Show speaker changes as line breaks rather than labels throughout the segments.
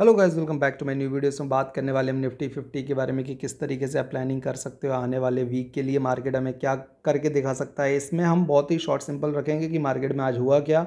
hello guys welcome back to my new videos में बात करने वाले हम निफ्टी फिफ्टी के बारे में कि किस तरीके से आप प्लानिंग कर सकते हो आने वाले वीक के लिए मार्केट हमें क्या करके दिखा सकता है इसमें हम बहुत ही शॉर्ट सिंपल रखेंगे कि मार्केट में आज हुआ क्या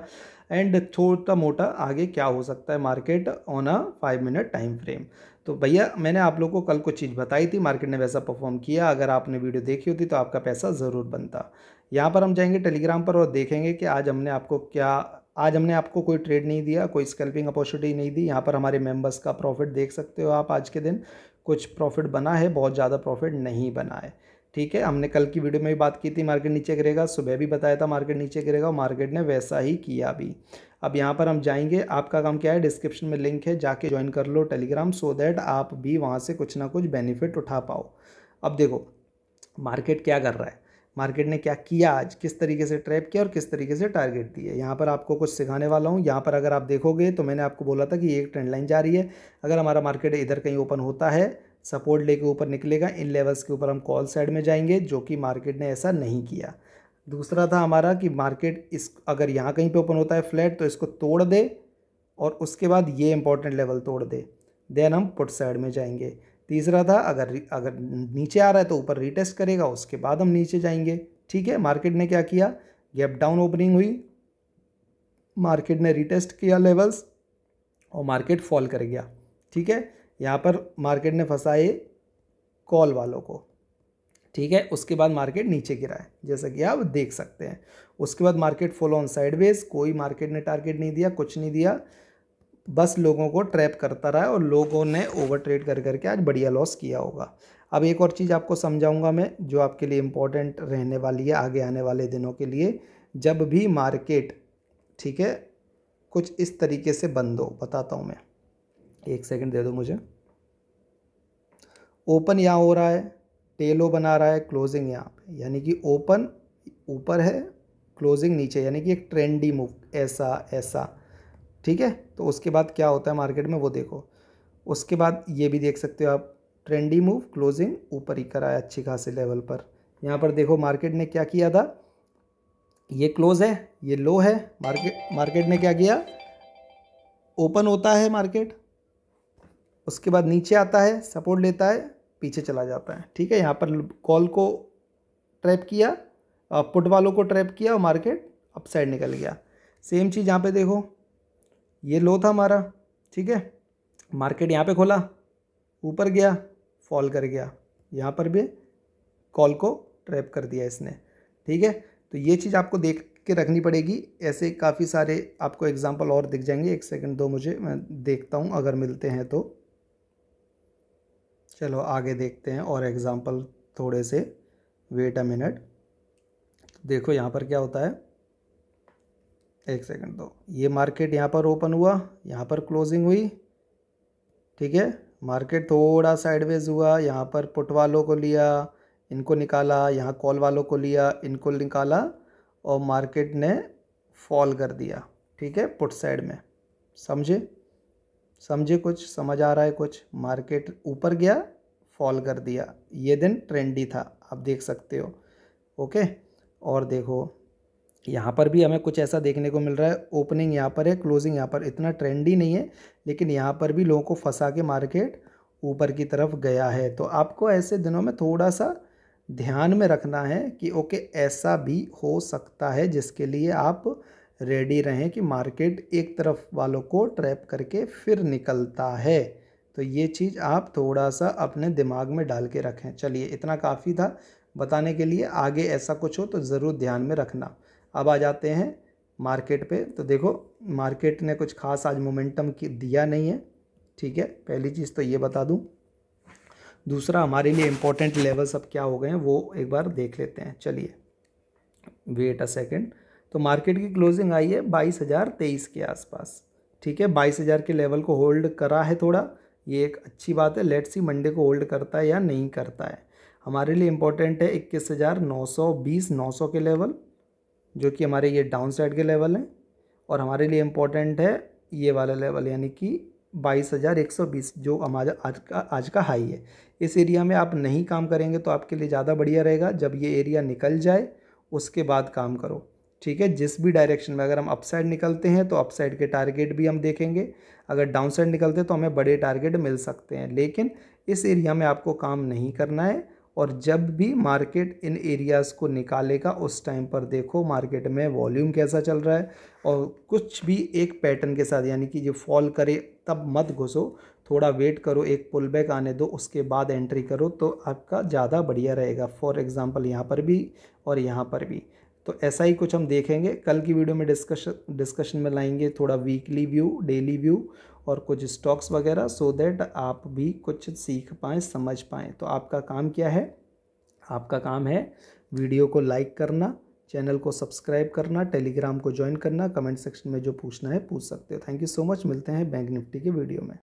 एंड छोटा मोटा आगे क्या हो सकता है market on a five minute time frame तो भैया मैंने आप लोग को कल कुछ चीज़ बताई थी मार्केट ने वैसा परफॉर्म किया अगर आपने वीडियो देखी होती तो आपका पैसा ज़रूर बनता यहाँ पर हम जाएंगे टेलीग्राम पर और देखेंगे कि आज हमने आपको क्या आज हमने आपको कोई ट्रेड नहीं दिया कोई स्कैल्पिंग अपॉर्चुनिटी नहीं दी यहाँ पर हमारे मेंबर्स का प्रॉफिट देख सकते हो आप आज के दिन कुछ प्रॉफिट बना है बहुत ज़्यादा प्रॉफिट नहीं बना है ठीक है हमने कल की वीडियो में भी बात की थी मार्केट नीचे गिरेगा सुबह भी बताया था मार्केट नीचे गिरेगा और मार्केट ने वैसा ही किया भी अब यहाँ पर हम जाएंगे आपका काम क्या है डिस्क्रिप्शन में लिंक है जाके ज्वाइन कर लो टेलीग्राम सो दैट आप भी वहाँ से कुछ ना कुछ बेनिफिट उठा पाओ अब देखो मार्केट क्या कर रहा है मार्केट ने क्या किया आज किस तरीके से ट्रैप किया और किस तरीके से टारगेट दिए यहाँ पर आपको कुछ सिखाने वाला हूँ यहाँ पर अगर आप देखोगे तो मैंने आपको बोला था कि एक ट्रेंड लाइन जा रही है अगर हमारा मार्केट इधर कहीं ओपन होता है सपोर्ट लेके ऊपर निकलेगा इन लेवल्स के ऊपर हम कॉल साइड में जाएंगे जो कि मार्केट ने ऐसा नहीं किया दूसरा था हमारा कि मार्केट इस अगर यहाँ कहीं पर ओपन होता है फ्लैट तो इसको तोड़ दे और उसके बाद ये इंपॉर्टेंट लेवल तोड़ दे देन हम पुट साइड में जाएंगे तीसरा था अगर अगर नीचे आ रहा है तो ऊपर रिटेस्ट करेगा उसके बाद हम नीचे जाएंगे ठीक है मार्केट ने क्या किया गैप डाउन ओपनिंग हुई मार्केट ने रिटेस्ट किया लेवल्स और मार्केट फॉल कर गया ठीक है यहाँ पर मार्केट ने फंसाए कॉल वालों को ठीक है उसके बाद मार्केट नीचे गिरा है जैसा कि आप देख सकते हैं उसके बाद मार्केट फॉलो ऑन साइडवेज कोई मार्केट ने टारगेट नहीं दिया कुछ नहीं दिया बस लोगों को ट्रैप करता रहा है और लोगों ने ओवर ट्रेड कर करके आज बढ़िया लॉस किया होगा अब एक और चीज़ आपको समझाऊंगा मैं जो आपके लिए इम्पोर्टेंट रहने वाली है आगे आने वाले दिनों के लिए जब भी मार्केट ठीक है कुछ इस तरीके से बंद हो बताता हूँ मैं एक सेकंड दे दो मुझे ओपन यहाँ हो रहा है टेलो बना रहा है क्लोजिंग यहाँ पे यानी कि ओपन ऊपर है क्लोजिंग नीचे यानी कि एक ट्रेंडी मूव ऐसा ऐसा ठीक है तो उसके बाद क्या होता है मार्केट में वो देखो उसके बाद ये भी देख सकते हो आप ट्रेंडी मूव क्लोजिंग ऊपर ही कराए अच्छी खासी लेवल पर यहाँ पर देखो मार्केट ने क्या किया था ये क्लोज है ये लो है मार्केट मार्केट ने क्या किया ओपन होता है मार्केट उसके बाद नीचे आता है सपोर्ट लेता है पीछे चला जाता है ठीक है यहाँ पर कॉल को ट्रैप किया पुट uh, वालों को ट्रैप किया और मार्केट अपसाइड निकल गया सेम चीज़ यहाँ पे देखो ये लो था हमारा ठीक है मार्केट यहाँ पे खोला ऊपर गया फॉल कर गया यहाँ पर भी कॉल को ट्रैप कर दिया इसने ठीक है तो ये चीज़ आपको देख के रखनी पड़ेगी ऐसे काफ़ी सारे आपको एग्जाम्पल और दिख जाएंगे एक सेकंड दो मुझे मैं देखता हूँ अगर मिलते हैं तो चलो आगे देखते हैं और एग्ज़ाम्पल थोड़े से वेट अ मिनट देखो यहाँ पर क्या होता है एक सेकंड दो ये मार्केट यहाँ पर ओपन हुआ यहाँ पर क्लोजिंग हुई ठीक है मार्केट थोड़ा साइडवेज हुआ यहाँ पर पुट वालों को लिया इनको निकाला यहाँ कॉल वालों को लिया इनको निकाला और मार्केट ने फॉल कर दिया ठीक है पुट साइड में समझे समझे कुछ समझ आ रहा है कुछ मार्केट ऊपर गया फॉल कर दिया ये दिन ट्रेंडी था आप देख सकते हो ओके और देखो यहाँ पर भी हमें कुछ ऐसा देखने को मिल रहा है ओपनिंग यहाँ पर है क्लोजिंग यहाँ पर इतना ट्रेंडी नहीं है लेकिन यहाँ पर भी लोगों को फंसा के मार्केट ऊपर की तरफ गया है तो आपको ऐसे दिनों में थोड़ा सा ध्यान में रखना है कि ओके ऐसा भी हो सकता है जिसके लिए आप रेडी रहें कि मार्केट एक तरफ वालों को ट्रैप करके फिर निकलता है तो ये चीज़ आप थोड़ा सा अपने दिमाग में डाल के रखें चलिए इतना काफ़ी था बताने के लिए आगे ऐसा कुछ हो तो ज़रूर ध्यान में रखना अब आ जाते हैं मार्केट पे तो देखो मार्केट ने कुछ खास आज मोमेंटम की दिया नहीं है ठीक है पहली चीज़ तो ये बता दूँ दूसरा हमारे लिए इम्पोर्टेंट लेवल्स अब क्या हो गए हैं वो एक बार देख लेते हैं चलिए वेट अ सेकेंड तो मार्केट की क्लोजिंग आई है बाईस हज़ार तेईस के आसपास ठीक है बाईस हज़ार के लेवल को होल्ड करा है थोड़ा ये एक अच्छी बात है लेट्स सी मंडे को होल्ड करता है या नहीं करता है हमारे लिए इम्पोर्टेंट है इक्कीस हज़ार नौ सौ बीस नौ सौ के लेवल जो कि हमारे ये डाउन साइड के लेवल हैं और हमारे लिए इम्पोर्टेंट है ये वाला लेवल यानी कि बाईस हज़ार एक सौ बीस जो हमारा आज का आज का हाई है इस एरिया में आप नहीं काम करेंगे तो आपके लिए ज़्यादा बढ़िया रहेगा जब ये एरिया निकल जाए उसके बाद काम करो ठीक है जिस भी डायरेक्शन में अगर हम अपसाइड निकलते हैं तो अपसाइड के टारगेट भी हम देखेंगे अगर डाउन साइड निकलते हैं तो हमें बड़े टारगेट मिल सकते हैं लेकिन इस एरिया में आपको काम नहीं करना है और जब भी मार्केट इन एरियाज़ को निकालेगा उस टाइम पर देखो मार्केट में वॉल्यूम कैसा चल रहा है और कुछ भी एक पैटर्न के साथ यानी कि ये फॉल करे तब मत घुसो थोड़ा वेट करो एक पुल बैक आने दो उसके बाद एंट्री करो तो आपका ज़्यादा बढ़िया रहेगा फॉर एग्ज़ाम्पल यहाँ पर भी और यहाँ पर भी तो ऐसा ही कुछ हम देखेंगे कल की वीडियो में डिस्कशन डिस्कशन में लाएंगे थोड़ा वीकली व्यू डेली व्यू और कुछ स्टॉक्स वगैरह सो दैट आप भी कुछ सीख पाएँ समझ पाएँ तो आपका काम क्या है आपका काम है वीडियो को लाइक करना चैनल को सब्सक्राइब करना टेलीग्राम को ज्वाइन करना कमेंट सेक्शन में जो पूछना है पूछ सकते हो थैंक यू सो मच मिलते हैं बैंक निफ्टी के वीडियो में